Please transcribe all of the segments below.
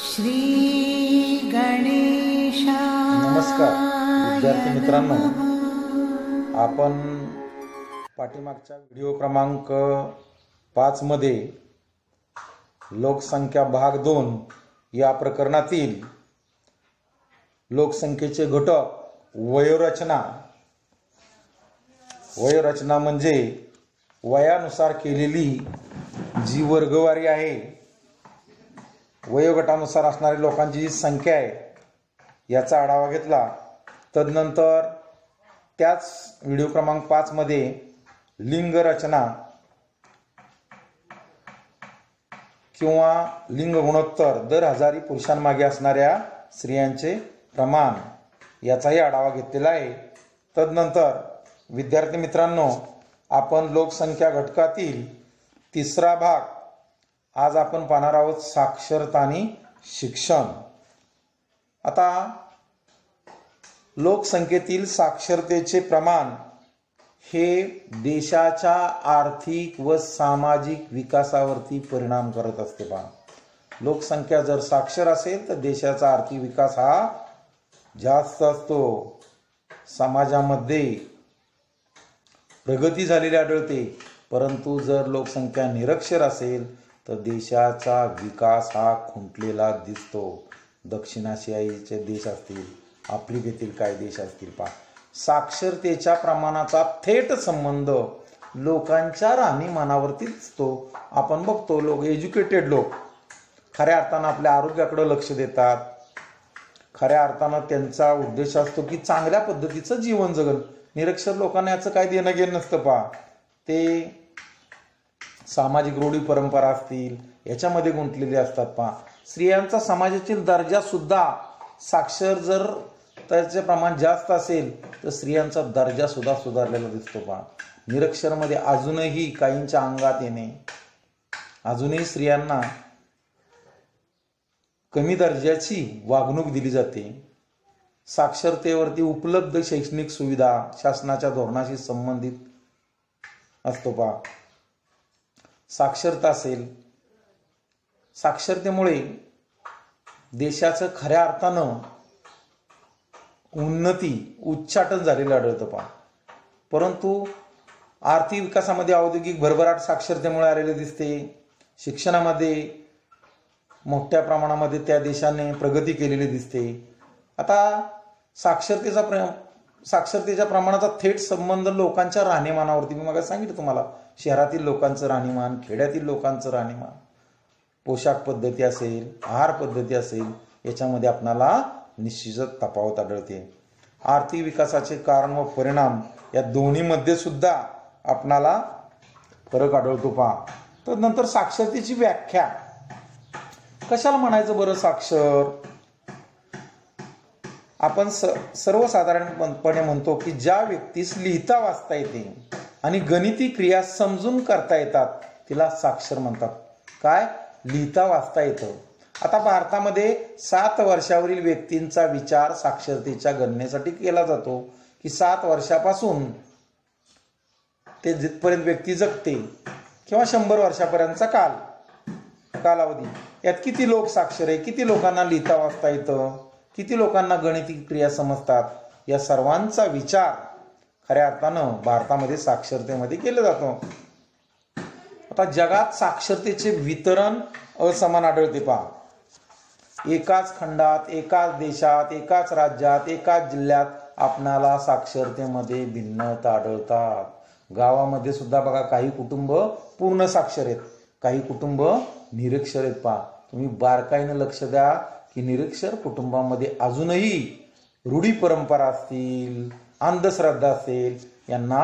श्री नमस्कार विद्यार्थी मित्रांनो आपण पाठीमागच्या व्हिडिओ क्रमांक मध्ये लोकसंख्या भाग दोन या प्रकरणातील लोकसंख्येचे घटक वयोरचना वयोरचना म्हणजे वयानुसार केलेली जी वर्गवारी आहे वयोगटानुसार असणारी लोकांची जी संख्या आहे याचा आढावा घेतला तदनंतर त्याच व्हिडिओ क्रमांक पाचमध्ये रचना किंवा लिंग गुणोत्तर दर हजारी पुरुषांमागे असणाऱ्या स्त्रियांचे प्रमाण याचाही आढावा घेतलेला आहे तदनंतर विद्यार्थी मित्रांनो आपण लोकसंख्या घटकातील तिसरा भाग आज आपण पाहणार आहोत साक्षरता आणि शिक्षण आता लोकसंख्येतील साक्षरतेचे प्रमाण हे देशाच्या आर्थिक व सामाजिक विकासावरती परिणाम करत असते बा लोकसंख्या जर साक्षर असेल तर देशाचा आर्थिक विकास हा जास्त असतो समाजामध्ये प्रगती झालेली आढळते परंतु जर लोकसंख्या निरक्षर असेल तर देशाचा विकास हा खुंटलेला दिसतो दक्षिण आशियाईचे देश असतील आफ्रिकेतील काय देश असतील पा साक्षरतेच्या प्रमाणाचा थेट संबंध लोकांच्या राहणीमानावरती दिसतो आपण बघतो लोक एज्युकेटेड लोक खऱ्या अर्थानं आपल्या आरोग्याकडे लक्ष देतात खऱ्या अर्थानं त्यांचा उद्देश असतो की चांगल्या पद्धतीचं जीवन जगण निरक्षर लोकांना याचं काय देणं घेणं नसतं पा ते सामाजिक रूढी परंपरा असतील याच्यामध्ये गुंतलेली असतात पहा स्त्रियांचा समाजातील दर्जा सुद्धा साक्षर जर त्याचे प्रमाण जास्त असेल तर स्त्रियांचा दर्जा सुद्धा सुधारलेला दिसतो पहा निरक्षरमध्ये अजूनही काहींच्या अंगात येणे अजूनही स्त्रियांना कमी दर्जाची वागणूक दिली जाते साक्षरतेवरती उपलब्ध शैक्षणिक सुविधा शासनाच्या धोरणाशी संबंधित असतो पहा साक्षरता असेल साक्षरतेमुळे देशाचं खऱ्या अर्थानं उन्नती उच्चाटन झालेलं आढळतं पहा परंतु आर्थिक विकासामध्ये औद्योगिक भरभराट साक्षरतेमुळे आलेले दिसते शिक्षणामध्ये मोठ्या प्रमाणामध्ये त्या देशाने प्रगती केलेली दिसते आता साक्षरतेचा प्र साक्षरतेच्या प्रमाणाचा थेट संबंध लोकांच्या राहणीमानावरती मी मग सांगितलं तुम्हाला शहरातील लोकांचं राहणीमान खेड्यातील लोकांचं राहणीमान पोशाख पद्धती असेल आहार पद्धती असेल याच्यामध्ये आपणाला निश्चितच तफावत आढळते आर्थिक विकासाचे कारण व परिणाम या दोन्हीमध्ये सुद्धा आपणाला फरक आढळतो पहा तर नंतर साक्षरतेची व्याख्या कशाला म्हणायचं बरं साक्षर आपण स सर्वसाधारणपणे म्हणतो की ज्या व्यक्तीस लिहिता वाचता येते आणि गणिती क्रिया समजून करता येतात तिला साक्षर म्हणतात काय लिहिता वाचता येतं आता भारतामध्ये सात वर्षावरील व्यक्तींचा विचार साक्षरतेच्या गणनेसाठी केला जातो की सात वर्षापासून ते जिथपर्यंत व्यक्ती जगते किंवा शंभर वर्षापर्यंतचा काल कालावधी यात किती लोक साक्षर आहे किती लोकांना लिहिता वाचता येतं किती लोकांना गणितिक क्रिया समजतात या सर्वांचा विचार खऱ्या अर्थानं भारतामध्ये साक्षरतेमध्ये केला जातो आता जगात साक्षरतेचे वितरण असमान आढळते पहा एकाच खंडात एकाच देशात एकाच राज्यात एकाच जिल्ह्यात आपणाला साक्षरतेमध्ये भिन्नता आढळतात गावामध्ये सुद्धा बघा काही कुटुंब पूर्ण साक्षर आहेत काही कुटुंब निरक्षर आहेत पहा तुम्ही बारकाईनं लक्ष द्या की निरक्षर कुटुंबामध्ये अजूनही रूढी परंपरा असतील अंधश्रद्धा असेल यांना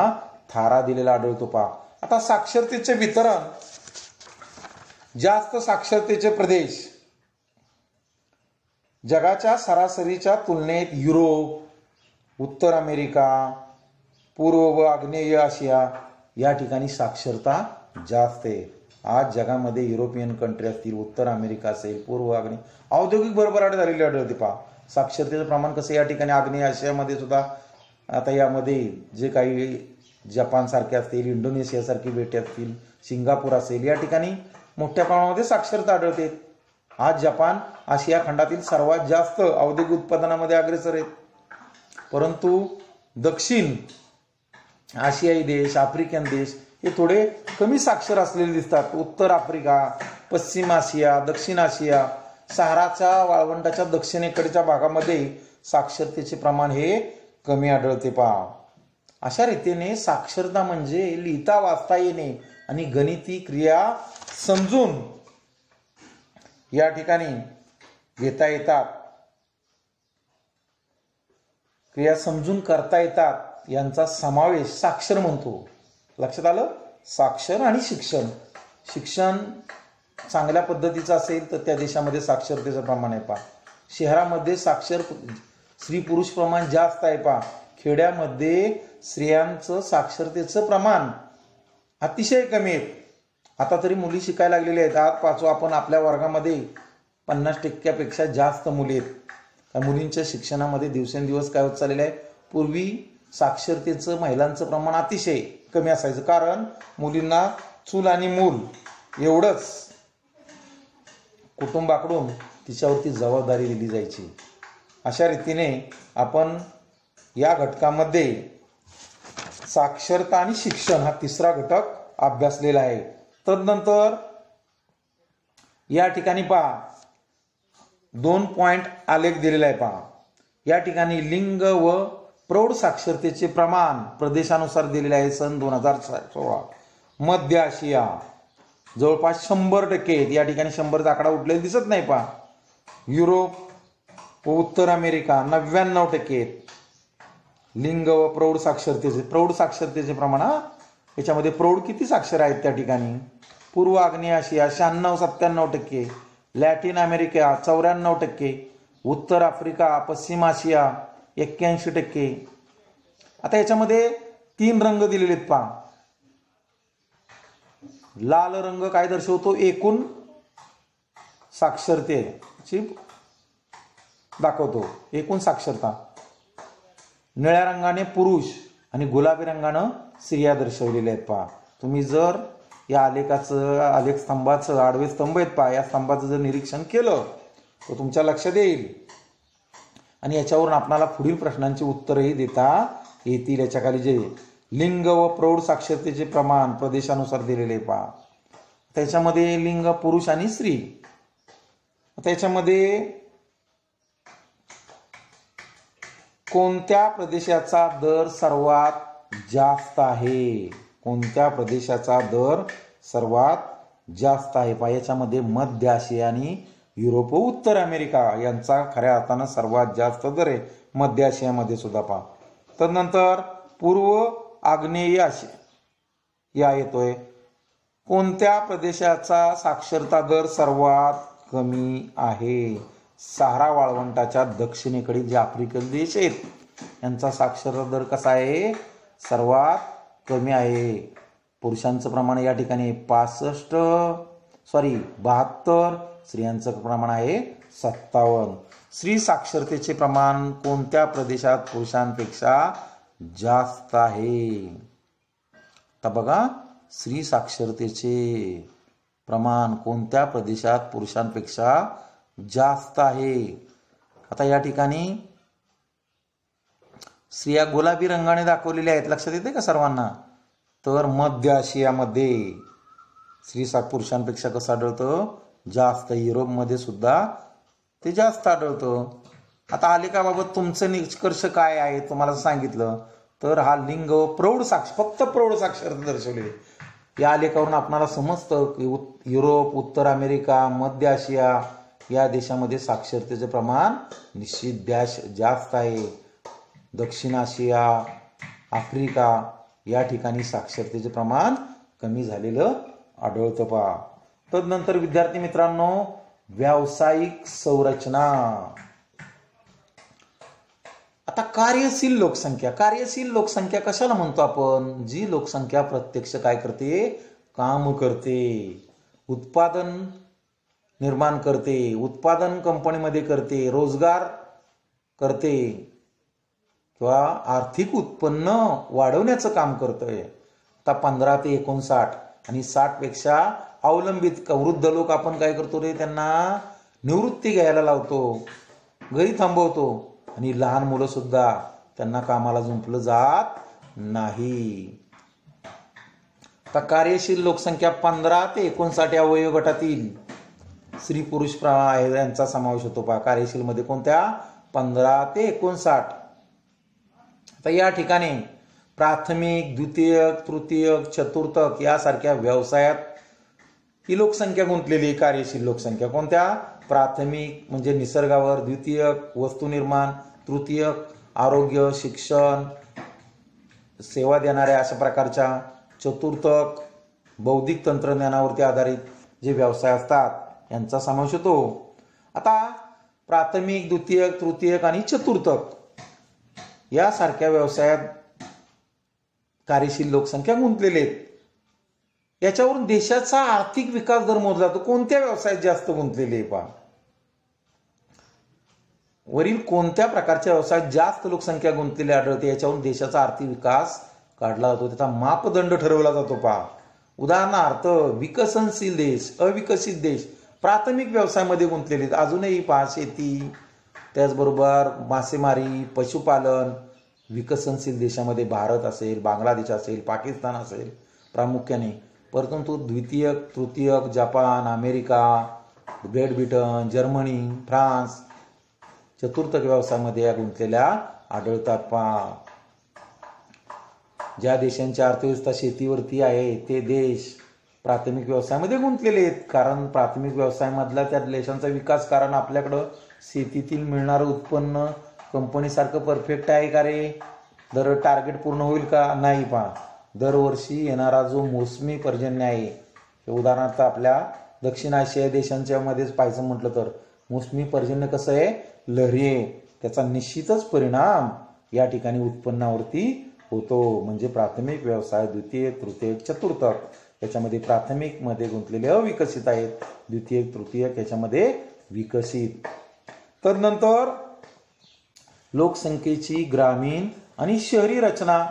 थारा दिलेला आढळतो पा आता साक्षरतेचे वितरण जास्त साक्षरतेचे प्रदेश जगाच्या सरासरीच्या तुलनेत युरोप उत्तर अमेरिका पूर्व व आग्नेय आशिया या ठिकाणी साक्षरता जास्त आहे आज जगामध्ये युरोपियन कंट्री असतील उत्तर अमेरिका असेल पूर्व आग्नेय औद्योगिक भरभराट झालेली आढळते पहा साक्षरतेचं प्रमाण कसं या ठिकाणी आग्नेय आशियामध्ये सुद्धा आता यामध्ये जे काही जपानसारखे असतील इंडोनेशियासारखी बेटे असतील सिंगापूर असेल या ठिकाणी मोठ्या प्रमाणामध्ये साक्षरता आढळते आज जपान आशिया खंडातील सर्वात जास्त औद्योगिक उत्पादनामध्ये अग्रेसर आहेत परंतु दक्षिण आशियाई देश आफ्रिकन देश हे थोडे कमी साक्षर असलेले दिसतात उत्तर आफ्रिका पश्चिम आशिया दक्षिण आशिया सहाराच्या वाळवंटाच्या दक्षिणेकडच्या भागामध्ये साक्षरतेचे प्रमाण हे कमी आढळते पहा अशा रीतीने साक्षरता म्हणजे लिहिता वाचता येणे आणि गणिती क्रिया समजून या ठिकाणी घेता येतात क्रिया समजून करता येतात यांचा समावेश साक्षर म्हणतो लक्षात आलं साक्षर आणि शिक्षण शिक्षण चांगल्या पद्धतीचं असेल तर त्या देशामध्ये साक्षरतेचं प्रमाण आहे पा शहरामध्ये साक्षर स्त्री पुरुष प्रमाण जास्त आहे पा खेड्यामध्ये स्त्रियांचं साक्षरतेचं प्रमाण अतिशय कमी आहे आता तरी मुली शिकायला लागलेल्या आहेत आज पाचो आपण आपल्या वर्गामध्ये पन्नास टक्क्यापेक्षा जास्त मुली आहेत त्या मुलींच्या शिक्षणामध्ये दिवसेंदिवस काय होत चाललेलं आहे पूर्वी साक्षरतेचं महिलांचं प्रमाण अतिशय कमी असायचं कारण मुलींना चूल आणि मूल एवढंच कुटुंबाकडून तिच्यावरती जबाबदारी दिली जायची अशा रीतीने आपण या घटकामध्ये साक्षरता आणि शिक्षण हा तिसरा घटक अभ्यासलेला आहे तदनंतर या ठिकाणी पहा दोन पॉइंट आलेख दिलेला आहे पहा या ठिकाणी लिंग व प्रौढ साक्षरतेचे प्रमाण प्रदेशानुसार दिलेले आहे सन दोन हजार सोळा मध्य आशिया जवळपास शंभर टक्के या ठिकाणी शंभरचा आकडा उठलेला दिसत नाही पा युरोप व उत्तर अमेरिका नव्याण्णव टक्के लिंग व प्रौढ साक्षरतेचे प्रौढ साक्षरतेचे प्रमाण याच्यामध्ये प्रौढ किती साक्षर आहेत त्या ठिकाणी पूर्व आग्नेय आशिया शहाण्णव सत्त्याण्णव टक्के लॅटिन अमेरिका चौऱ्याण्णव टक्के उत्तर आफ्रिका पश्चिम आशिया एक्क्याऐंशी टक्के आता याच्यामध्ये तीन रंग दिलेले आहेत पहा लाल रंग काय दर्शवतो एकूण साक्षरतेची दाखवतो एकूण साक्षरता निळ्या रंगाने पुरुष आणि गुलाबी रंगानं स्त्रिया दर्शवलेल्या आहेत पहा तुम्ही जर या आलेखाचं आलेख स्तंभाचं आडवे स्तंभ आहेत पहा या स्तंभाचं जर निरीक्षण केलं तर तुमच्या लक्षात येईल आणि याच्यावरून आपणाला पुढील प्रश्नांची उत्तरही देता येतील याच्याखाली जे लिंग व प्रौढ साक्षरतेचे प्रमाण प्रदेशानुसार दिलेले पहा त्याच्यामध्ये लिंग पुरुष आणि स्त्री त्याच्यामध्ये कोणत्या प्रदेशाचा दर सर्वात जास्त आहे कोणत्या प्रदेशाचा दर सर्वात जास्त आहे पहा याच्यामध्ये मध्य आशिया आणि युरोप व उत्तर अमेरिका यांचा खऱ्या अर्थानं सर्वात जास्त दर आहे मध्य आशियामध्ये सुद्धा पहा तदनंतर पूर्व आग्नेय आशिया या येतोय कोणत्या प्रदेशाचा साक्षरता दर सर्वात कमी आहे सहारा वाळवंटाच्या दक्षिणेकडील जे आफ्रिकन देश आहेत यांचा साक्षरता दर कसा आहे सर्वात कमी आहे पुरुषांचं प्रमाण या ठिकाणी पासष्ट सॉरी बहात्तर स्त्रियांचं प्रमाण आहे सत्तावन्न स्त्री साक्षरतेचे प्रमाण कोणत्या प्रदेशात पुरुषांपेक्षा जास्त आहे तर बघा स्त्री साक्षरतेचे प्रमाण कोणत्या प्रदेशात पुरुषांपेक्षा जास्त आहे आता या ठिकाणी स्त्रिया गुलाबी रंगाने दाखवलेल्या आहेत लक्षात येते का सर्वांना तर मध्य आशियामध्ये स्त्री सा पुरुषांपेक्षा कसं आढळतं जास्त युरोपमध्ये सुद्धा ते जास्त आढळतं आता आलेखाबाबत तुमचं निष्कर्ष काय आहे तुम्हाला सांगितलं तर हा लिंग प्रौढ साक्ष फक्त प्रौढ साक्षरता दर्शवले या आलेखावरून आपणाला समजतं की युरोप उत्तर अमेरिका मध्य आशिया या देशामध्ये साक्षरतेचे प्रमाण निश्चित द्याश जास्त आहे दक्षिण आशिया आफ्रिका या ठिकाणी साक्षरतेचे प्रमाण कमी झालेलं आढळतं पा तदनंतर विद्यार्थी मित्रांनो व्यावसायिक संरचना आता कार्यशील लोकसंख्या कार्यशील लोकसंख्या कशाला म्हणतो आपण जी लोकसंख्या प्रत्यक्ष काय करते काम करते उत्पादन निर्माण करते उत्पादन कंपनीमध्ये करते रोजगार करते किंवा आर्थिक उत्पन्न वाढवण्याचं काम करतंय आता पंधरा ते एकोणसाठ आणि साठपेक्षा अवलंबित वृद्ध लोक आपण काय करतो रे त्यांना निवृत्ती घ्यायला लावतो घरी थांबवतो आणि लहान मुलं सुद्धा त्यांना कामाला जुंपलं जात नाही तर कार्यशील लोकसंख्या पंधरा ते एकोणसाठ या वयोगटातील स्त्री पुरुष यांचा समावेश होतो पहा मध्ये कोणत्या पंधरा ते एकोणसाठ आता या ठिकाणी प्राथमिक द्वितीय तृतीय चतुर्थक यासारख्या व्यवसायात ही लोकसंख्या गुंतलेली कार्यशील लोकसंख्या कोणत्या प्राथमिक म्हणजे निसर्गावर द्वितीयक वस्तुनिर्माण तृतीय आरोग्य शिक्षण सेवा देणाऱ्या अशा प्रकारच्या चतुर्थक बौद्धिक तंत्रज्ञानावरती आधारित जे व्यवसाय असतात यांचा समावेश होतो आता प्राथमिक द्वितीयक तृतीय आणि चतुर्थक यासारख्या व्यवसायात कार्यशील लोकसंख्या गुंतलेली आहेत याच्यावरून देशाचा आर्थिक विकास दर मोजला जातो कोणत्या व्यवसायात जास्त गुंतलेले आहे पहा वरील कोणत्या प्रकारच्या व्यवसायात जास्त लोकसंख्या गुंतलेली आढळते याच्यावरून देशाचा आर्थिक विकास काढला जातो त्याचा मापदंड ठरवला जातो पहा उदाहरणार्थ विकसनशील देश अविकसित देश प्राथमिक व्यवसायामध्ये गुंतलेले आहेत अजूनही पहा शेती त्याचबरोबर मासेमारी पशुपालन विकसनशील देशामध्ये भारत असेल बांगलादेश असेल पाकिस्तान असेल प्रामुख्याने परंतु द्वितीयक तृतीयक Japan America Great Britain Germany France चतुर्थक व्यवसायामध्ये या गुंतलेल्या आढळतात पा ज्या देशांची अर्थव्यवस्था शेतीवरती आहे ते देश प्राथमिक व्यवसायामध्ये गुंतलेले आहेत कारण प्राथमिक व्यवसायामधला त्या देशांचा विकास कारण आपल्याकडं शेतीतील मिळणारं उत्पन्न कंपनीसारखं परफेक्ट आहे का रे दर टार्गेट पूर्ण होईल का नाही पा दरवर्षी येणारा जो मोसमी पर्जन्य आहे हे उदाहरणार्थ आपल्या दक्षिण आशिया देशांच्या मध्येच पाहायचं म्हटलं तर मोसमी पर्जन्य कसं आहे लहरी आहे त्याचा निश्चितच परिणाम या ठिकाणी उत्पन्नावरती होतो म्हणजे प्राथमिक व्यवसाय द्वितीय तृतीय चतुर्थक याच्यामध्ये मध्ये गुंतलेले अविकसित आहेत द्वितीय तृतीय याच्यामध्ये विकसित तर नंतर लोकसंख्येची ग्रामीण आणि शहरी रचना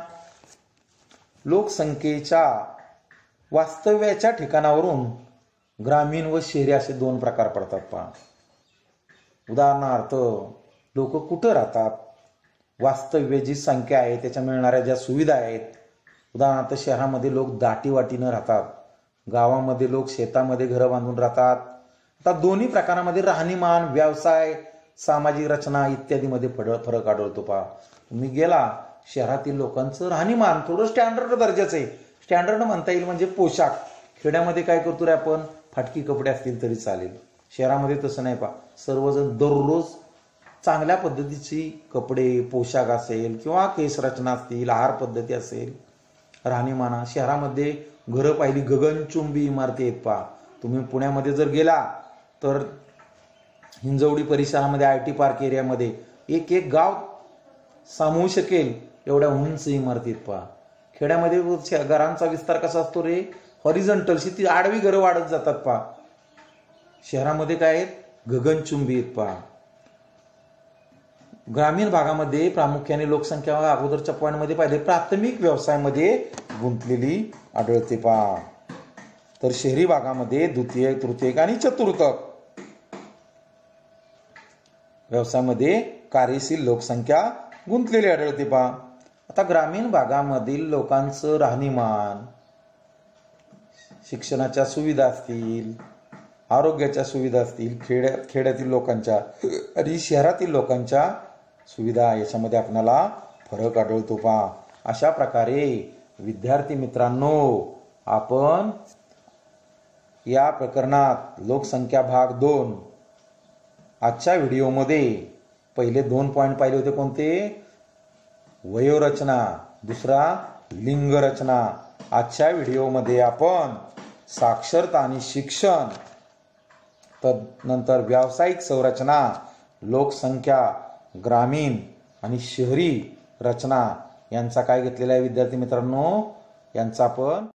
लोकसंख्येच्या वास्तव्याच्या ठिकाणावरून ग्रामीण व शहरी असे दोन प्रकार पडतात पहा उदाहरणार्थ लोक कुठं राहतात वास्तव्य जी संख्या आहे त्याच्या मिळणाऱ्या ज्या सुविधा आहेत उदाहरणार्थ शहरामध्ये लोक दाटीवाटीनं राहतात गावामध्ये लोक शेतामध्ये घरं बांधून राहतात आता दोन्ही प्रकारामध्ये राहणीमान व्यवसाय सामाजिक रचना इत्यादीमध्ये फरक आढळतो पहा तुम्ही गेला शहरातील लोकांचं राहणीमान थोडं स्टँडर्ड दर्जाचं आहे स्टँडर्ड म्हणता येईल म्हणजे पोशाख खेड्यामध्ये काय करतो रे आपण फाटकी कपडे असतील तरी चालेल शहरामध्ये तसं नाही पा सर्वजण दररोज चांगल्या पद्धतीची कपडे पोशाख असेल किंवा केसरचना असतील आहार पद्धती असेल राहणीमाना शहरामध्ये घरं पाहिली गगनचुंबी इमारती आहेत पा तुम्ही पुण्यामध्ये जर गेला तर हिंजवडी परिसरामध्ये आय टी पार्क एरियामध्ये एक एक गाव सामवू शकेल एवढ्या उंच इमारतीत पहा खेड्यामध्ये घरांचा विस्तार कसा असतो रे हॉरिझॉन्टल शेती आडवी घरं वाढत जातात पहा शहरामध्ये काय आहेत गगनचुंबी आहेत पहा ग्रामीण भागामध्ये प्रामुख्याने लोकसंख्या अगोदरच्या पॉईंटमध्ये पाहिले प्राथमिक व्यवसायामध्ये गुंतलेली आढळते पहा तर शहरी भागामध्ये द्वितीय तृतीय आणि चतुर्थ व्यवसायामध्ये कार्यशील लोकसंख्या गुंतलेली आढळते पहा आता ग्रामीण भागामधील लोकांचं राहणीमान शिक्षणाच्या सुविधा असतील आरोग्याच्या सुविधा असतील खेड्या खेड्यातील लोकांच्या आणि शहरातील लोकांच्या सुविधा याच्यामध्ये आपल्याला फरक आढळतो पा अशा प्रकारे विद्यार्थी मित्रांनो आपण या प्रकरणात लोकसंख्या भाग दोन आजच्या व्हिडिओमध्ये पहिले दोन पॉईंट पाहिले होते कोणते वयोरचना दुसरा लिंगरचना आजच्या व्हिडिओमध्ये आपण साक्षरता आणि शिक्षण नंतर व्यावसायिक संरचना लोकसंख्या ग्रामीण आणि शहरी रचना यांचा काय घेतलेला आहे विद्यार्थी मित्रांनो यांचा आपण